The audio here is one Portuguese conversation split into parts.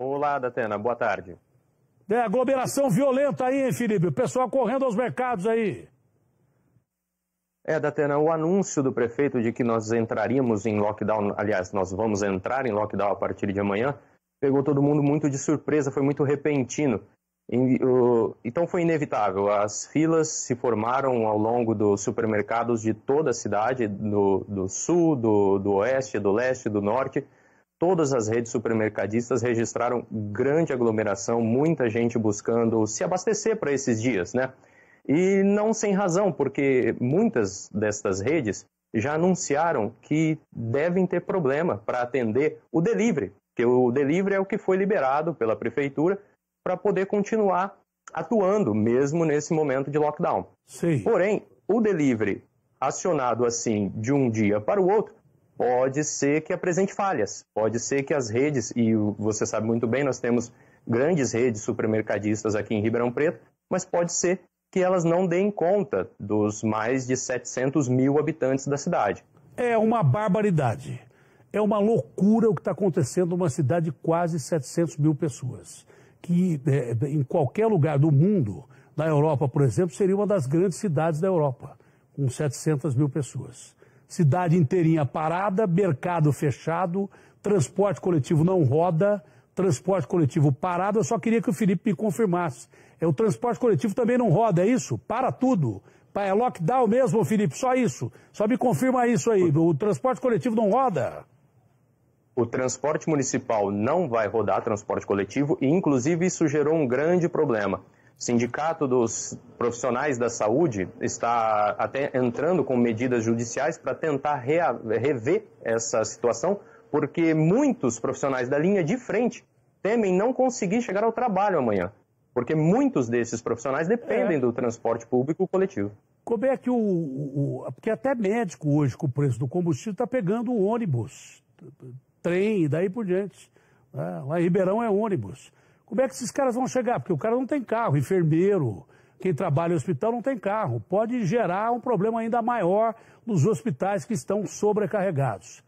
Olá, Datena, boa tarde. É, aglomeração violenta aí, hein, Felipe? O pessoal correndo aos mercados aí. É, Datena, o anúncio do prefeito de que nós entraríamos em lockdown, aliás, nós vamos entrar em lockdown a partir de amanhã, pegou todo mundo muito de surpresa, foi muito repentino. Então foi inevitável. As filas se formaram ao longo dos supermercados de toda a cidade, do, do sul, do, do oeste, do leste, do norte todas as redes supermercadistas registraram grande aglomeração, muita gente buscando se abastecer para esses dias, né? E não sem razão, porque muitas destas redes já anunciaram que devem ter problema para atender o delivery, que o delivery é o que foi liberado pela prefeitura para poder continuar atuando mesmo nesse momento de lockdown. Sim. Porém, o delivery acionado assim de um dia para o outro pode ser que apresente falhas, pode ser que as redes, e você sabe muito bem, nós temos grandes redes supermercadistas aqui em Ribeirão Preto, mas pode ser que elas não deem conta dos mais de 700 mil habitantes da cidade. É uma barbaridade. É uma loucura o que está acontecendo numa cidade de quase 700 mil pessoas. Que é, em qualquer lugar do mundo, na Europa, por exemplo, seria uma das grandes cidades da Europa, com 700 mil pessoas cidade inteirinha parada, mercado fechado, transporte coletivo não roda, transporte coletivo parado. Eu só queria que o Felipe me confirmasse. É, o transporte coletivo também não roda, é isso? Para tudo. É lockdown mesmo, Felipe, só isso. Só me confirma isso aí. O transporte coletivo não roda? O transporte municipal não vai rodar transporte coletivo e, inclusive, isso gerou um grande problema. Sindicato dos Profissionais da Saúde está até entrando com medidas judiciais para tentar rea, rever essa situação, porque muitos profissionais da linha de frente temem não conseguir chegar ao trabalho amanhã, porque muitos desses profissionais dependem é. do transporte público coletivo. Como é que o, o, o, Porque até médico hoje, com o preço do combustível, está pegando ônibus, trem e daí por diante. Né? lá em Ribeirão é ônibus. Como é que esses caras vão chegar? Porque o cara não tem carro, enfermeiro, quem trabalha em hospital não tem carro. Pode gerar um problema ainda maior nos hospitais que estão sobrecarregados.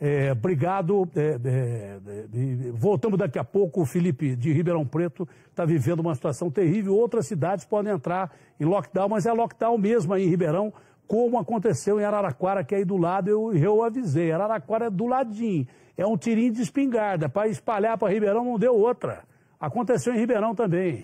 É, obrigado. É, é, é voltamos daqui a pouco. O Felipe de Ribeirão Preto está vivendo uma situação terrível. Outras cidades podem entrar em lockdown, mas é lockdown mesmo aí em Ribeirão, como aconteceu em Araraquara, que é aí do lado eu, eu avisei. Araraquara é do ladinho. É um tirinho de espingarda. Para espalhar para Ribeirão não deu outra. Aconteceu em Ribeirão também.